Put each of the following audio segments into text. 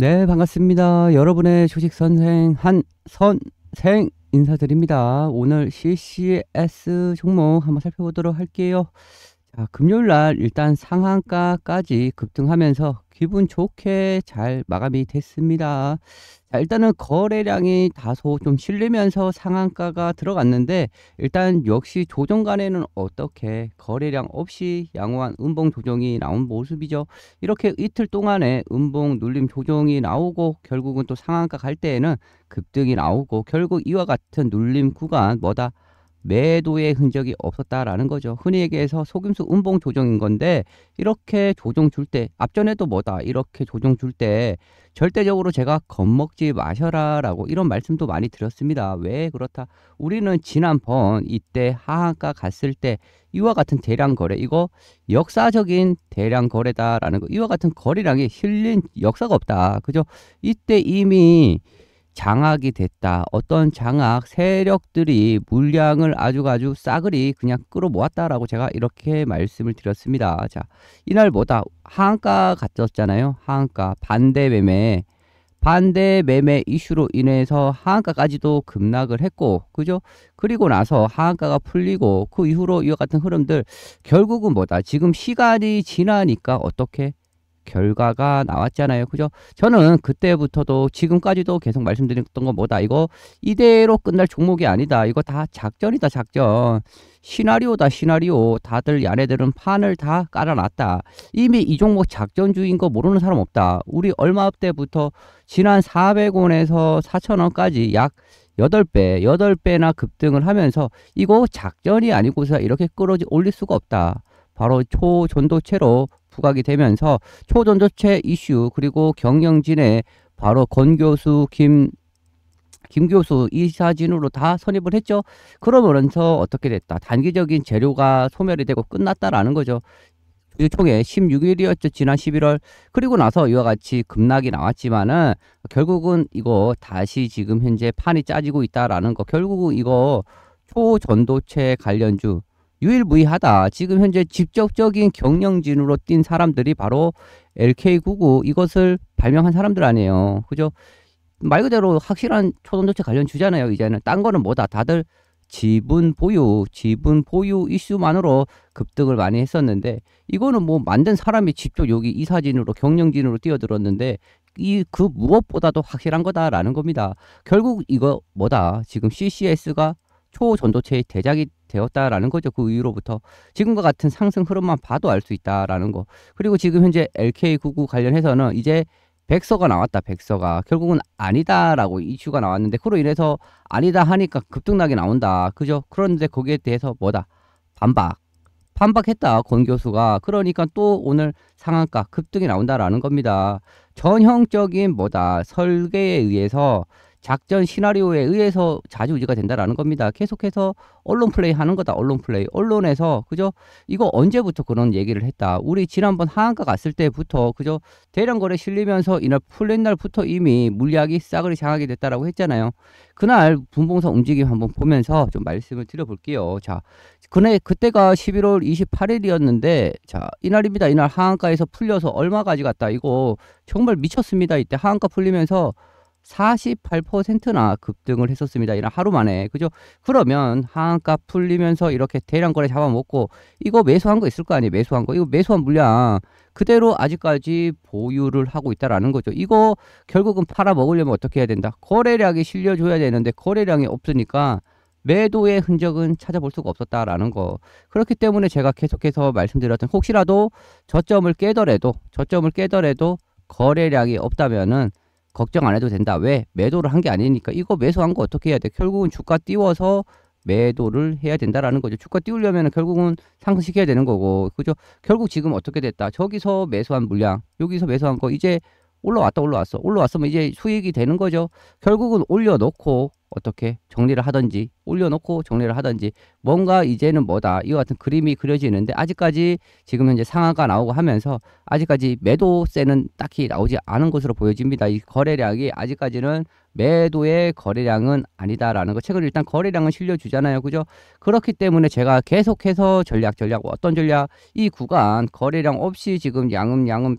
네, 반갑습니다. 여러분의 조식 선생 한 선생 인사드립니다. 오늘 CCS 종목 한번 살펴보도록 할게요. 자, 금요일 날 일단 상한가까지 급등하면서 기분 좋게 잘 마감이 됐습니다. 자, 일단은 거래량이 다소 좀 실리면서 상한가가 들어갔는데 일단 역시 조정간에는 어떻게 거래량 없이 양호한 음봉 조정이 나온 모습이죠. 이렇게 이틀 동안에 음봉 눌림 조정이 나오고 결국은 또 상한가 갈 때에는 급등이 나오고 결국 이와 같은 눌림 구간 뭐다 매도의 흔적이 없었다라는 거죠. 흔히 얘기해서 속임수 음봉 조정인 건데 이렇게 조정 줄 때 앞전에도 뭐다 이렇게 조정 줄 때 절대적으로 제가 겁먹지 마셔라 라고 이런 말씀도 많이 드렸습니다. 왜 그렇다? 우리는 지난번 이때 하한가 갔을 때 이와 같은 대량 거래 이거 역사적인 대량 거래다라는 거 이와 같은 거래량이 실린 역사가 없다. 그죠? 이때 이미 장악이 됐다. 어떤 장악 세력들이 물량을 아주 아주 싸그리 그냥 끌어모았다라고 제가 이렇게 말씀을 드렸습니다. 자, 이날 뭐다 하한가 갔었잖아요. 하한가 반대 매매 반대 매매 이슈로 인해서 하한가까지도 급락을 했고 그죠? 그리고 나서 하한가가 풀리고 그 이후로 이와 같은 흐름들 결국은 뭐다 지금 시간이 지나니까 어떻게 결과가 나왔잖아요. 그죠? 저는 그때부터도 지금까지도 계속 말씀드렸던 건 뭐다. 이거 이대로 끝날 종목이 아니다. 이거 다 작전이다, 작전. 시나리오다, 시나리오. 다들 야네들은 판을 다 깔아놨다. 이미 이 종목 작전주인 거 모르는 사람 없다. 우리 얼마 때부터 지난 400원에서 4,000원까지 약 8배, 8배나 급등을 하면서 이거 작전이 아니고서 이렇게 끌어올릴 수가 없다. 바로 초전도체로 부각이 되면서 초전조체 이슈 그리고 경영진에 바로 권 교수 김김 교수 이사진으로 다선입을 했죠. 그러면서 어떻게 됐다. 단기적인 재료가 소멸이 되고 끝났다라는 거죠. 주총회 16일이었죠. 지난 11월. 그리고 나서 이와 같이 급락이 나왔지만은 결국은 이거 다시 지금 현재 판이 짜지고 있다라는 거. 결국은 이거 초전도체 관련주 유일무이하다. 지금 현재 직접적인 경영진으로 뛴 사람들이 바로 LK99 이것을 발명한 사람들 아니에요. 그죠? 말 그대로 확실한 초전조체 관련 주잖아요. 이제는 딴 거는 뭐다. 다들 지분 보유, 지분 보유 이슈만으로 급등을 많이 했었는데 이거는 뭐 만든 사람이 직접 여기 이사진으로 경영진으로 뛰어들었는데 이 그 무엇보다도 확실한 거다라는 겁니다. 결국 이거 뭐다. 지금 CCS가 초전도체의 대작이 되었다라는 거죠. 그 이후로부터 지금과 같은 상승 흐름만 봐도 알 수 있다라는 거. 그리고 지금 현재 LK99 관련해서는 이제 백서가 나왔다. 백서가 결국은 아니다라고 이슈가 나왔는데 그로 인해서 아니다 하니까 급등락이 나온다. 그죠? 그런데 거기에 대해서 뭐다? 반박. 반박했다. 권 교수가. 그러니까 또 오늘 상한가 급등이 나온다라는 겁니다. 전형적인 뭐다? 설계에 의해서 작전 시나리오에 의해서 자주 유지가 된다라는 겁니다. 계속해서 언론 플레이 하는 거다. 언론 플레이. 언론에서 그죠? 이거 언제부터 그런 얘기를 했다. 우리 지난번 하한가 갔을 때부터 그죠? 대량 거래 실리면서 이날 풀린 날부터 이미 물량이 싸그리 장하게 됐다라고 했잖아요. 그날 분봉사 움직임 한번 보면서 좀 말씀을 드려볼게요. 자, 그날 그때가 11월 28일이었는데 자, 이날입니다. 이날 하한가에서 풀려서 얼마까지 갔다. 이거 정말 미쳤습니다. 이때 하한가 풀리면서 사십팔 퍼센트나 급등을 했었습니다. 이런 하루 만에. 그죠? 그러면 하한가 풀리면서 이렇게 대량 거래 잡아먹고 이거 매수한 거 있을 거 아니에요? 매수한 거. 이거 매수한 물량 그대로 아직까지 보유를 하고 있다라는 거죠. 이거 결국은 팔아 먹으려면 어떻게 해야 된다? 거래량이 실려줘야 되는데 거래량이 없으니까 매도의 흔적은 찾아볼 수가 없었다라는 거. 그렇기 때문에 제가 계속해서 말씀드렸던 혹시라도 저점을 깨더라도 저점을 깨더라도 거래량이 없다면은 걱정 안 해도 된다. 왜? 매도를 한 게 아니니까. 이거 매수한 거 어떻게 해야 돼? 결국은 주가 띄워서 매도를 해야 된다라는 거죠. 주가 띄우려면 결국은 상승시켜야 되는 거고. 그죠? 결국 지금 어떻게 됐다. 저기서 매수한 물량, 여기서 매수한 거 이제 올라왔다 올라왔어. 올라왔으면 이제 수익이 되는 거죠. 결국은 올려놓고 어떻게 정리를 하든지 올려놓고 정리를 하든지 뭔가 이제는 뭐다 이와 같은 그림이 그려지는데 아직까지 지금 현재 상한가 나오고 하면서 아직까지 매도세는 딱히 나오지 않은 것으로 보여집니다. 이 거래량이 아직까지는 매도의 거래량은 아니다라는 거 책을 일단 거래량은 실려주잖아요. 그죠? 그렇기 때문에 제가 계속해서 전략 전략 어떤 전략 이 구간 거래량 없이 지금 양음 양음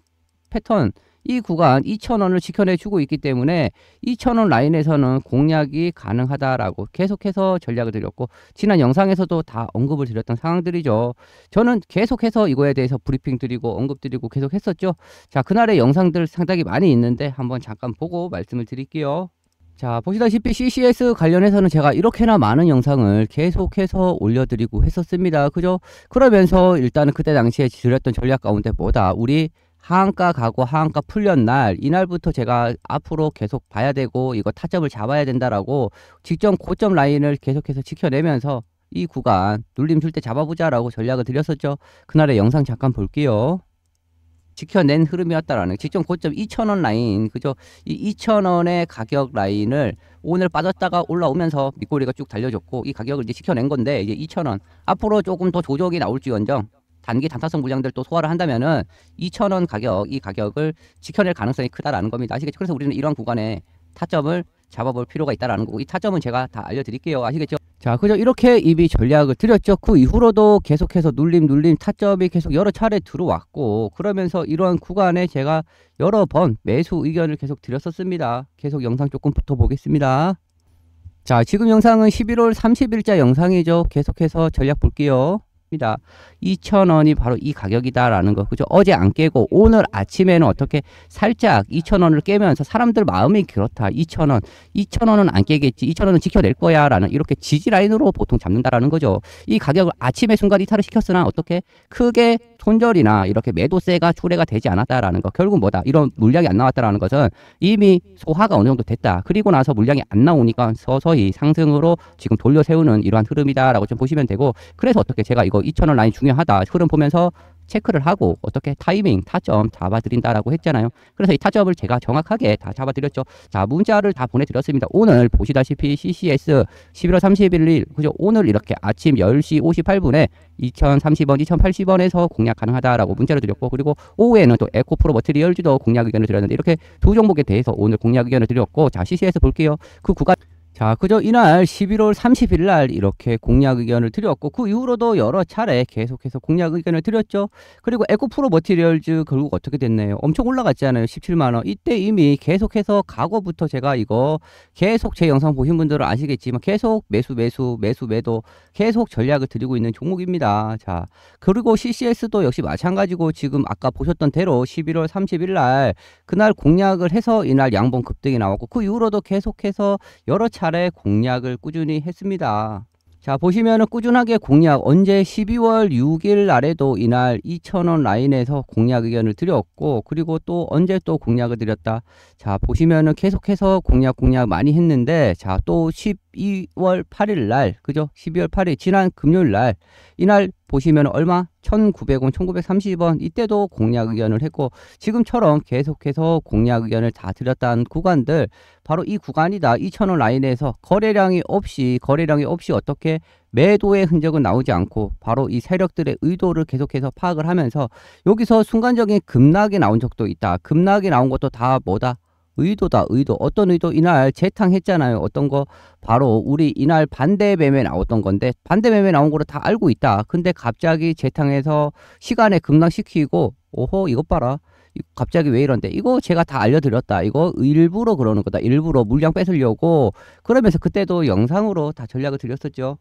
패턴 이 구간 2,000원을 지켜내주고 있기 때문에 2,000원 라인에서는 공략이 가능하다라고 계속해서 전략을 드렸고 지난 영상에서도 다 언급을 드렸던 상황들이죠. 저는 계속해서 이거에 대해서 브리핑 드리고 언급 드리고 계속 했었죠. 자 그날의 영상들 상당히 많이 있는데 한번 잠깐 보고 말씀을 드릴게요. 자 보시다시피 CCS 관련해서는 제가 이렇게나 많은 영상을 계속해서 올려드리고 했었습니다. 그죠? 그러면서 일단은 그때 당시에 드렸던 전략 가운데 보다 우리 하한가 가고 하한가 풀렸 날 이날부터 제가 앞으로 계속 봐야 되고 이거 타점을 잡아야 된다라고 직전 고점 라인을 계속해서 지켜내면서 이 구간 눌림 줄 때 잡아보자라고 전략을 드렸었죠. 그날의 영상 잠깐 볼게요. 지켜낸 흐름이었다라는 직전 고점 2,000원 라인 그죠? 이 2,000원의 가격 라인을 오늘 빠졌다가 올라오면서 밑꼬리가 쭉 달려졌고 이 가격을 이제 지켜낸 건데 이제 2,000원 앞으로 조금 더 조정이 나올지언정 단기 단타성 물량들 또 소화를 한다면은 2천 원 가격 이 가격을 지켜낼 가능성이 크다라는 겁니다. 아시겠죠? 그래서 우리는 이런 구간에 타점을 잡아볼 필요가 있다라는 거고 이 타점은 제가 다 알려드릴게요. 아시겠죠? 자, 그죠? 이렇게 입이 전략을 드렸죠. 그 이후로도 계속해서 눌림 눌림 타점이 계속 여러 차례 들어왔고 그러면서 이러한 구간에 제가 여러 번 매수 의견을 계속 드렸었습니다. 계속 영상 조금 붙어보겠습니다. 자, 지금 영상은 11월 30일자 영상이죠. 계속해서 전략 볼게요. 입니다. 2,000원이 바로 이 가격이다라는 거. 그죠? 어제 안 깨고 오늘 아침에는 어떻게 살짝 2,000원을 깨면서 사람들 마음이 그렇다. 2,000원. 2,000원은 안 깨겠지. 2,000원은 지켜낼 거야라는 이렇게 지지 라인으로 보통 잡는다라는 거죠. 이 가격을 아침에 순간 이탈을 시켰으나 어떻게 크게 손절이나 이렇게 매도세가 출해가 되지 않았다라는 거 결국 뭐다 이런 물량이 안 나왔다라는 것은 이미 소화가 어느 정도 됐다 그리고 나서 물량이 안 나오니까 서서히 상승으로 지금 돌려 세우는 이러한 흐름이다라고 좀 보시면 되고 그래서 어떻게 제가 이거 2천원 라인 중요하다 흐름 보면서 체크를 하고 어떻게 타이밍, 타점 잡아드린다라고 했잖아요. 그래서 이 타점을 제가 정확하게 다 잡아드렸죠. 자, 문자를 다 보내드렸습니다. 오늘 보시다시피 CCS 11월 31일, 그죠? 오늘 이렇게 아침 10시 58분에 2030원, 2080원에서 공략 가능하다라고 문자를 드렸고 그리고 오후에는 또 에코프로 머트리얼즈도 공략 의견을 드렸는데 이렇게 두 종목에 대해서 오늘 공략 의견을 드렸고 자, CCS 볼게요. 그 구간 자, 그저 이날 11월 30일 날 이렇게 공약 의견을 드렸고 그 이후로도 여러 차례 계속해서 공약 의견을 드렸죠. 그리고 에코프로 머티리얼즈 결국 어떻게 됐나요? 엄청 올라갔잖아요. 17만 원. 이때 이미 계속해서 과거부터 제가 이거 계속 제 영상 보신 분들은 아시겠지만 계속 매수 매수 매수 매도 계속 전략을 드리고 있는 종목입니다. 자, 그리고 CCS도 역시 마찬가지고 지금 아까 보셨던 대로 11월 30일 날 그날 공약을 해서 이날 양봉 급등이 나왔고 그 이후로도 계속해서 여러 차례 차례 공략을 꾸준히 했습니다. 자 보시면은 꾸준하게 공략 언제 12월 6일 날에도 이날 2천원 라인에서 공략 의견을 드렸고 그리고 또 언제 또 공략을 드렸다 자 보시면은 계속해서 공략 공략 많이 했는데 자 또 10 12월 8일 날, 그죠? 12월 8일 지난 금요일 날 이날 보시면 얼마? 1900원, 1930원 이때도 공약 의견을 했고 지금처럼 계속해서 공약 의견을 다드렸다는 구간들 바로 이 구간이다. 2000원 라인에서 거래량이 없이 거래량이 없이 어떻게 매도의 흔적은 나오지 않고 바로 이 세력들의 의도를 계속해서 파악을 하면서 여기서 순간적인 급락이 나온 적도 있다. 급락이 나온 것도 다 뭐다? 의도다 의도 어떤 의도 이날 재탕했잖아요 어떤 거 바로 우리 이날 반대 매매 나왔던 건데 반대 매매 나온 거를 다 알고 있다 근데 갑자기 재탕해서 시간에 급락시키고 오호 이것 봐라 갑자기 왜 이런데 이거 제가 다 알려드렸다 이거 일부러 그러는 거다 일부러 물량 뺏으려고 그러면서 그때도 영상으로 다 전략을 드렸었죠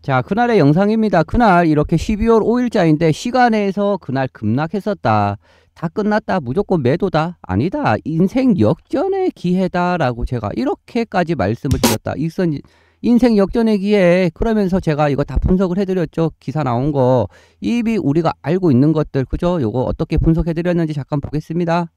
자 그날의 영상입니다 그날 이렇게 12월 5일자인데 시간에서 그날 급락했었다 다 끝났다 무조건 매도다 아니다 인생 역전의 기회다라고 제가 이렇게까지 말씀을 드렸다 익선 인생 역전의 기회 그러면서 제가 이거 다 분석을 해드렸죠 기사 나온 거 이미 우리가 알고 있는 것들 그죠 요거 어떻게 분석해드렸는지 잠깐 보겠습니다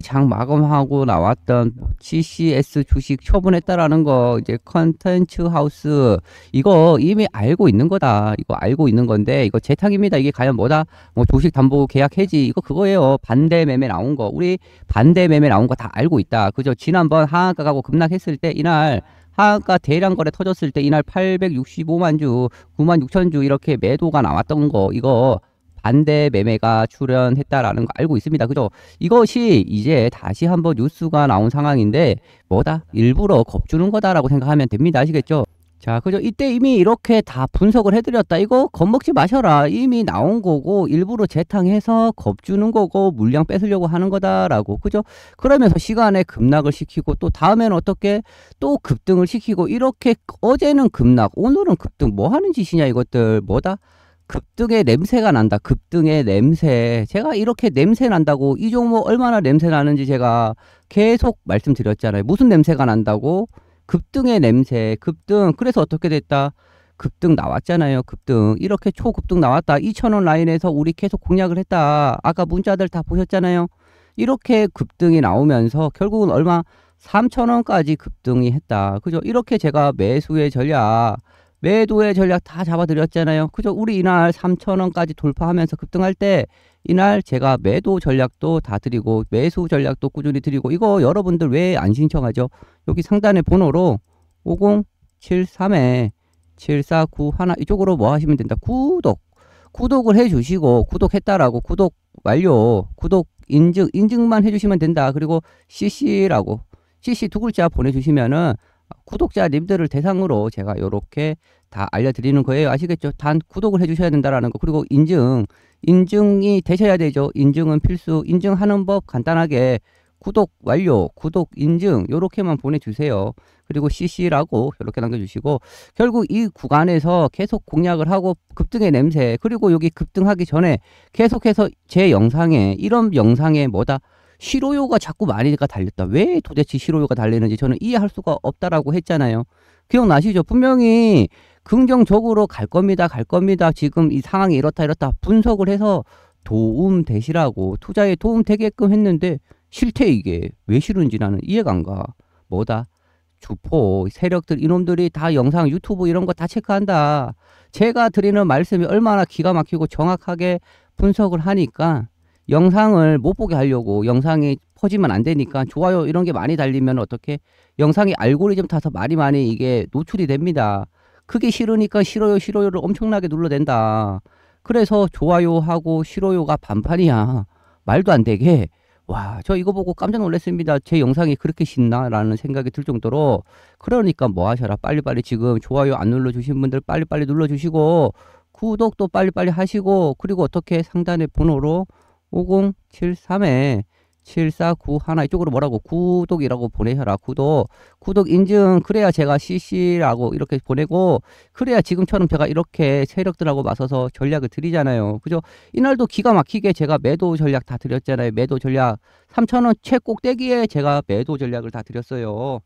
장 마감하고 나왔던 GCS 주식 처분했다라는 거 이제 컨텐츠 하우스 이거 이미 알고 있는 거다 이거 알고 있는 건데 이거 재탕입니다 이게 과연 뭐다 뭐 주식 담보 계약 해지 이거 그거예요 반대 매매 나온 거 우리 반대 매매 나온 거 다 알고 있다 그죠 지난번 하한가 가고 급락했을 때 이날 하한가 대량 거래 터졌을 때 이날 865만 주 9만 6천 주 이렇게 매도가 나왔던 거 이거 반대 매매가 출현했다라는 거 알고 있습니다. 그죠? 이것이 이제 다시 한번 뉴스가 나온 상황인데 뭐다? 일부러 겁주는 거다라고 생각하면 됩니다. 아시겠죠? 자, 그죠? 이때 이미 이렇게 다 분석을 해드렸다. 이거 겁먹지 마셔라. 이미 나온 거고, 일부러 재탕해서 겁주는 거고, 물량 뺏으려고 하는 거다라고. 그죠? 그러면서 시간에 급락을 시키고, 또 다음에는 어떻게 또 급등을 시키고, 이렇게 어제는 급락, 오늘은 급등, 뭐 하는 짓이냐, 이것들. 뭐다? 급등의 냄새가 난다. 급등의 냄새. 제가 이렇게 냄새 난다고 이 종목 얼마나 냄새 나는지 제가 계속 말씀드렸잖아요. 무슨 냄새가 난다고? 급등의 냄새. 급등. 그래서 어떻게 됐다? 급등 나왔잖아요. 급등. 이렇게 초급등 나왔다. 2천원 라인에서 우리 계속 공략을 했다. 아까 문자들 다 보셨잖아요. 이렇게 급등이 나오면서 결국은 얼마 3천원까지 급등이 했다. 그죠? 이렇게 제가 매수의 전략 매도의 전략 다 잡아드렸잖아요. 그죠? 우리 이날 3천원까지 돌파하면서 급등할 때 이날 제가 매도 전략도 다 드리고 매수 전략도 꾸준히 드리고 이거 여러분들 왜 안 신청하죠? 여기 상단에 번호로 5073에 7491 이쪽으로 뭐 하시면 된다. 구독. 구독을 해주시고 구독했다라고 구독 완료 구독 인증 인증만 해주시면 된다. 그리고 CC라고 CC 두 글자 보내주시면은 구독자님들을 대상으로 제가 이렇게 다 알려드리는 거예요. 아시겠죠? 단 구독을 해주셔야 된다라는 거. 그리고 인증, 인증이 되셔야 되죠. 인증은 필수. 인증하는 법 간단하게 구독 완료, 구독 인증 요렇게만 보내주세요. 그리고 CC라고 이렇게 남겨주시고 결국 이 구간에서 계속 공략을 하고 급등의 냄새 그리고 여기 급등하기 전에 계속해서 제 영상에 이런 영상에 뭐다 실효요가 자꾸 많이가 달렸다. 왜 도대체 실효요가 달리는지 저는 이해할 수가 없다라고 했잖아요. 기억나시죠? 분명히 긍정적으로 갈 겁니다. 갈 겁니다. 지금 이 상황이 이렇다 이렇다 분석을 해서 도움 되시라고 투자에 도움 되게끔 했는데 싫대 이게 왜 싫은지 나는 이해가 안 가. 뭐다? 주포 세력들 이놈들이 다 영상 유튜브 이런 거 다 체크한다. 제가 드리는 말씀이 얼마나 기가 막히고 정확하게 분석을 하니까 영상을 못 보게 하려고 영상이 퍼지면 안 되니까 좋아요 이런 게 많이 달리면 어떻게 영상이 알고리즘 타서 많이 많이 이게 노출이 됩니다. 그게 싫으니까 싫어요 싫어요를 엄청나게 눌러댄다. 그래서 좋아요하고 싫어요가 반반이야. 말도 안 되게 와 저 이거 보고 깜짝 놀랐습니다. 제 영상이 그렇게 신나? 라는 생각이 들 정도로 그러니까 뭐 하셔라 빨리빨리 지금 좋아요 안 눌러주신 분들 빨리빨리 눌러주시고 구독도 빨리빨리 하시고 그리고 어떻게 상단의 번호로 5073에 7491 이쪽으로 뭐라고 구독이라고 보내셔라 구독 구독 인증 그래야 제가 CC라고 이렇게 보내고 그래야 지금처럼 제가 이렇게 세력들하고 맞서서 전략을 드리잖아요 그죠 이날도 기가 막히게 제가 매도 전략 다 드렸잖아요 매도 전략 3천원 최꼭대기에 제가 매도 전략을 다 드렸어요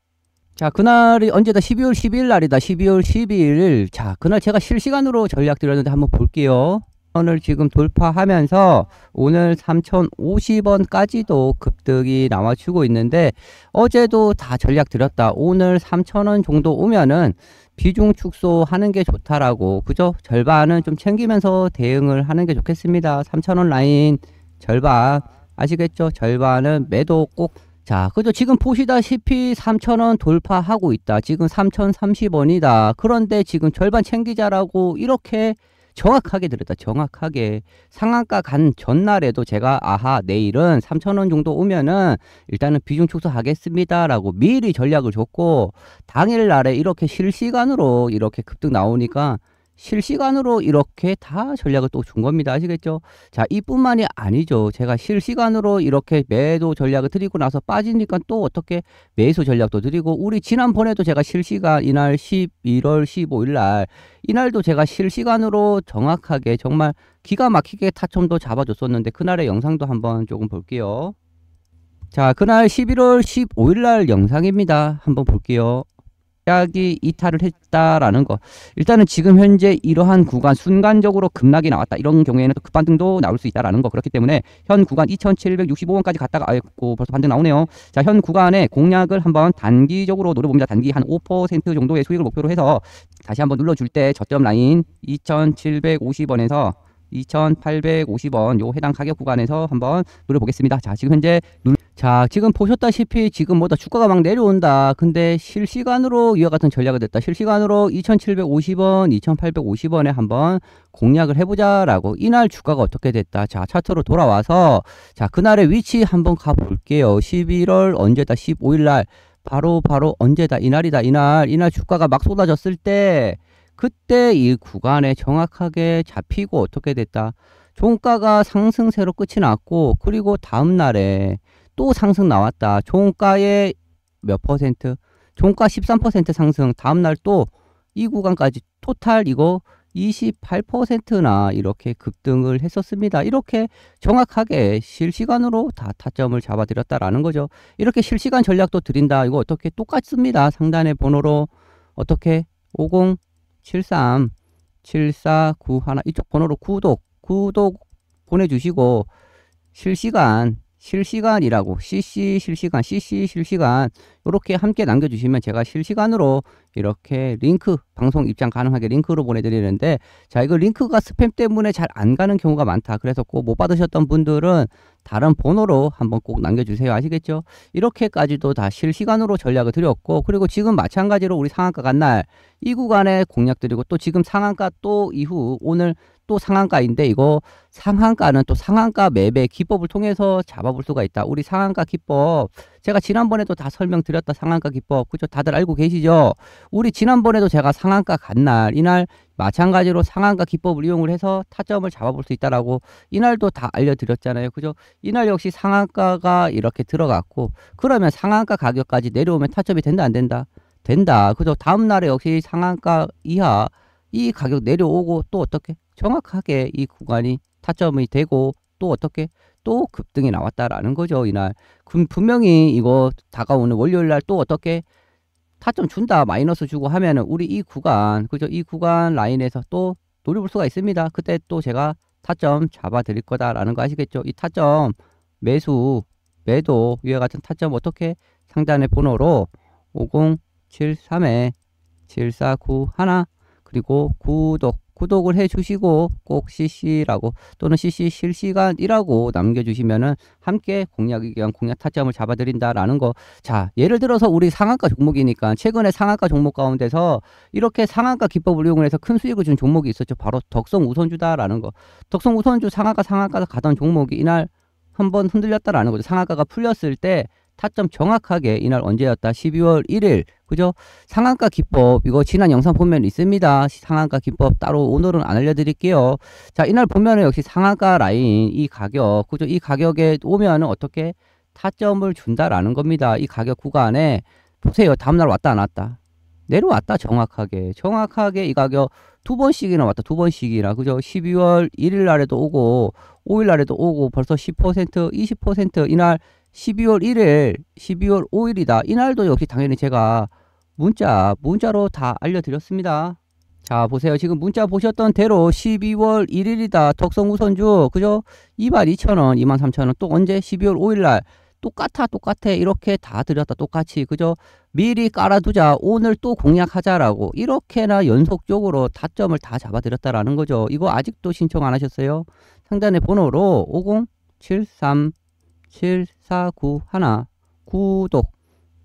자 그날이 언제다 12월 12일 날이다 12월 12일 자 그날 제가 실시간으로 전략 드렸는데 한번 볼게요 원을 지금 돌파하면서 오늘 3,050원까지도 급등이 나와주고 있는데 어제도 다 전략 드렸다 오늘 3,000원 정도 오면은 비중 축소하는 게 좋다라고 그죠? 절반은 좀 챙기면서 대응을 하는 게 좋겠습니다. 3,000원 라인 절반 아시겠죠? 절반은 매도 꼭 자, 그죠? 지금 보시다시피 3,000원 돌파하고 있다. 지금 3,030원이다. 그런데 지금 절반 챙기자라고 이렇게 정확하게 들었다. 정확하게 상한가 간 전날에도 제가 아하 내일은 3천 원 정도 오면은 일단은 비중 축소하겠습니다라고 미리 전략을 줬고 당일 날에 이렇게 실시간으로 이렇게 급등 나오니까 실시간으로 이렇게 다 전략을 또 준 겁니다. 아시겠죠? 자, 이뿐만이 아니죠. 제가 실시간으로 이렇게 매도 전략을 드리고 나서 빠지니까 또 어떻게 매수 전략도 드리고 우리 지난번에도 제가 실시간 이날 11월 15일 날 이날도 제가 실시간으로 정확하게 정말 기가 막히게 타점도 잡아줬었는데 그날의 영상도 한번 조금 볼게요. 자, 그날 11월 15일 날 영상입니다. 한번 볼게요. 시작이 이탈을 했다라는 거. 일단은 지금 현재 이러한 구간 순간적으로 급락이 나왔다. 이런 경우에는 또 급반등도 나올 수 있다라는 거. 그렇기 때문에 현 구간 2,765원까지 갔다가 아이고 벌써 반등 나오네요. 자, 현구간에 공략을 한번 단기적으로 노려봅니다. 단기 한 5% 정도의 수익을 목표로 해서 다시 한번 눌러줄 때 저점 라인 2,750원에서 2,850원 요 해당 가격 구간에서 한번 노려보겠습니다. 자, 지금 현재 눌자 지금 보셨다시피 지금 뭐다 주가가 막 내려온다 근데 실시간으로 이와 같은 전략이 됐다 실시간으로 2750원 2850원에 한번 공략을 해보자 라고 이날 주가가 어떻게 됐다 자 차트로 돌아와서 자 그날의 위치 한번 가볼게요 11월 언제다 15일날 바로 바로 언제다 이날이다 이날 이날 주가가 막 쏟아졌을 때 그때 이 구간에 정확하게 잡히고 어떻게 됐다 종가가 상승세로 끝이 났고 그리고 다음날에 또 상승 나왔다. 종가에몇 퍼센트? 종가 13% 상승. 다음날 또 이 구간까지 토탈 이거 28%나 이렇게 급등을 했었습니다. 이렇게 정확하게 실시간으로 다 타점을 잡아드렸다라는 거죠. 이렇게 실시간 전략도 드린다. 이거 어떻게 똑같습니다. 상단의 번호로 어떻게 5073 7491 이쪽 번호로 구독 구독 보내주시고 실시간 실시간이라고 cc 실시간 cc 실시간 이렇게 함께 남겨주시면 제가 실시간으로 이렇게 링크 방송 입장 가능하게 링크로 보내드리는데 자 이거 링크가 스팸 때문에 잘 안 가는 경우가 많다 그래서 꼭 못 받으셨던 분들은 다른 번호로 한번 꼭 남겨주세요. 아시겠죠? 이렇게까지도 다 실시간으로 전략을 드렸고 그리고 지금 마찬가지로 우리 상한가 간 날 이 구간에 공략 드리고 또 지금 상한가 또 이후 오늘 또 상한가인데 이거 상한가는 또 상한가 맵의 기법을 통해서 잡아볼 수가 있다. 우리 상한가 기법 제가 지난번에도 다 설명드렸다. 상한가 기법 그죠? 다들 알고 계시죠? 우리 지난번에도 제가 상한가 간 날 이날 마찬가지로 상한가 기법을 이용을 해서 타점을 잡아볼 수 있다라고 이날도 다 알려드렸잖아요. 그죠? 이날 역시 상한가가 이렇게 들어갔고 그러면 상한가 가격까지 내려오면 타점이 된다 안 된다? 된다. 그죠? 다음 날에 역시 상한가 이하 이 가격 내려오고 또 어떻게 정확하게 이 구간이 타점이 되고 또 어떻게 또 급등이 나왔다라는 거죠. 이날 분명히 이거 다가오는 월요일 날 또 어떻게 타점 준다 마이너스 주고 하면은 우리 이 구간 그죠 이 구간 라인에서 또 노려볼 수가 있습니다 그때 또 제가 타점 잡아 드릴 거다 라는 거 아시겠죠 이 타점 매수 매도 위와 같은 타점 어떻게 상단의 번호로 5073에 7491 그리고 구독 구독을 해주시고 꼭 CC라고 또는 CC 실시간이라고 남겨주시면은 함께 공략 의견 공략 타점을 잡아드린다라는 거. 자 예를 들어서 우리 상한가 종목이니까 최근에 상한가 종목 가운데서 이렇게 상한가 기법을 이용해서 큰 수익을 준 종목이 있었죠. 바로 덕성 우선주다라는 거. 덕성 우선주 상한가 상한가 가던 종목이 이날 한번 흔들렸다라는 거죠. 상한가가 풀렸을 때 타점 정확하게 이날 언제였다 12월 1일 그죠 상한가 기법 이거 지난 영상 보면 있습니다 상한가 기법 따로 오늘은 안 알려드릴게요 자 이날 보면은 역시 상한가 라인 이 가격 그죠 이 가격에 오면은 어떻게 타점을 준다라는 겁니다 이 가격 구간에 보세요 다음날 왔다 안 왔다 내려왔다 정확하게 정확하게 이 가격 두 번씩이나 왔다 두 번씩이나 그죠 12월 1일 날에도 오고 5일 날에도 오고 벌써 10% 20% 이날 12월 1일, 12월 5일이다. 이날도 역시 당연히 제가 문자, 문자로 다 알려드렸습니다. 자 보세요. 지금 문자 보셨던 대로 12월 1일이다. 덕성 우선주 그죠? 2 2 0 0 0원2 3 0 0 0원또 언제? 12월 5일날 똑같아 똑같아 이렇게 다 드렸다 똑같이 그죠? 미리 깔아두자 오늘 또 공략하자라고 이렇게나 연속적으로 다점을 다 잡아드렸다라는 거죠. 이거 아직도 신청 안 하셨어요? 상단에 번호로 5073 7491 구독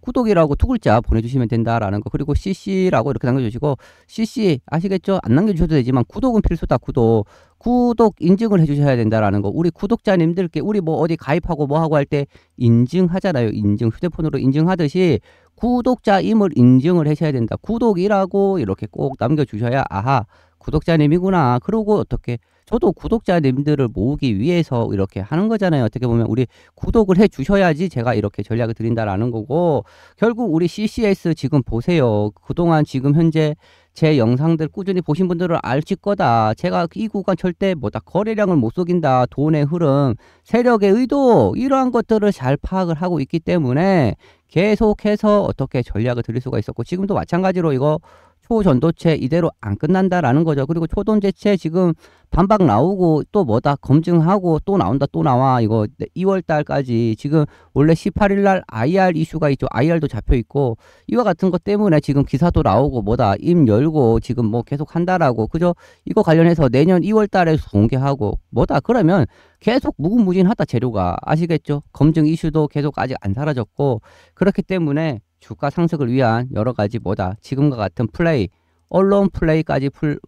구독이라고 두 글자 보내주시면 된다라는 거 그리고 cc라고 이렇게 남겨주시고 cc 아시겠죠? 안 남겨주셔도 되지만 구독은 필수다 구독 구독 인증을 해주셔야 된다라는 거 우리 구독자님들께 우리 뭐 어디 가입하고 뭐하고 할 때 인증하잖아요 인증 휴대폰으로 인증하듯이 구독자임을 인증을 해셔야 된다 구독이라고 이렇게 꼭 남겨주셔야 아하 구독자님이구나 그러고 어떻게 저도 구독자님들을 모으기 위해서 이렇게 하는 거잖아요. 어떻게 보면 우리 구독을 해 주셔야지 제가 이렇게 전략을 드린다라는 거고 결국 우리 CCS 지금 보세요. 그동안 지금 현재 제 영상들 꾸준히 보신 분들은 알지 거다. 제가 이 구간 절대 뭐다 거래량을 못 속인다. 돈의 흐름, 세력의 의도 이러한 것들을 잘 파악을 하고 있기 때문에 계속해서 어떻게 전략을 드릴 수가 있었고 지금도 마찬가지로 이거 초전도체 이대로 안 끝난다라는 거죠. 그리고 초전도체 지금 반박 나오고 또 뭐다 검증하고 또 나온다 또 나와 이거 2월 달까지 지금 원래 18일 날 IR 이슈가 있죠. IR도 잡혀 있고 이와 같은 것 때문에 지금 기사도 나오고 뭐다 입 열고 지금 뭐 계속 한다라고 그죠? 이거 관련해서 내년 2월 달에 공개하고 뭐다 그러면 계속 무궁무진하다 재료가 아시겠죠? 검증 이슈도 계속 아직 안 사라졌고 그렇기 때문에 주가 상승을 위한 여러 가지 뭐다 지금과 같은 플레이 언론 플레이까지 풀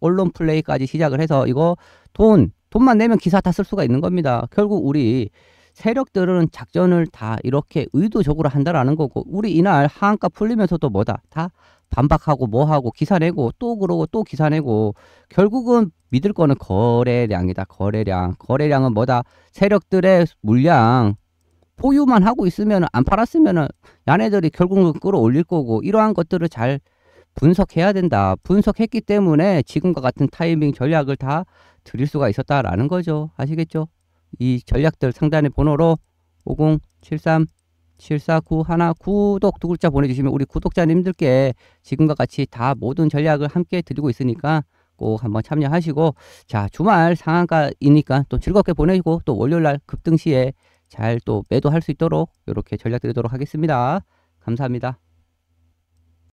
언론 플레이까지 시작을 해서 이거 돈 돈만 내면 기사 다 쓸 수가 있는 겁니다. 결국 우리 세력들은 작전을 다 이렇게 의도적으로 한다라는 거고 우리 이날 하한가 풀리면서도 뭐다 다 반박하고 뭐하고 기사 내고 또 그러고 또 기사 내고 결국은 믿을 거는 거래량이다 거래량 거래량은 뭐다 세력들의 물량 보유만 하고 있으면 안 팔았으면 야네들이 결국은 끌어올릴 거고 이러한 것들을 잘 분석해야 된다. 분석했기 때문에 지금과 같은 타이밍 전략을 다 드릴 수가 있었다라는 거죠. 아시겠죠? 이 전략들 상단의 번호로 5073 749 1나 구독 두 글자 보내주시면 우리 구독자님들께 지금과 같이 다 모든 전략을 함께 드리고 있으니까 꼭 한번 참여하시고 자 주말 상한가이니까 또 즐겁게 보내시고 또 월요일날 급등 시에 잘또 매도할 수 있도록 이렇게 전략 드리도록 하겠습니다. 감사합니다.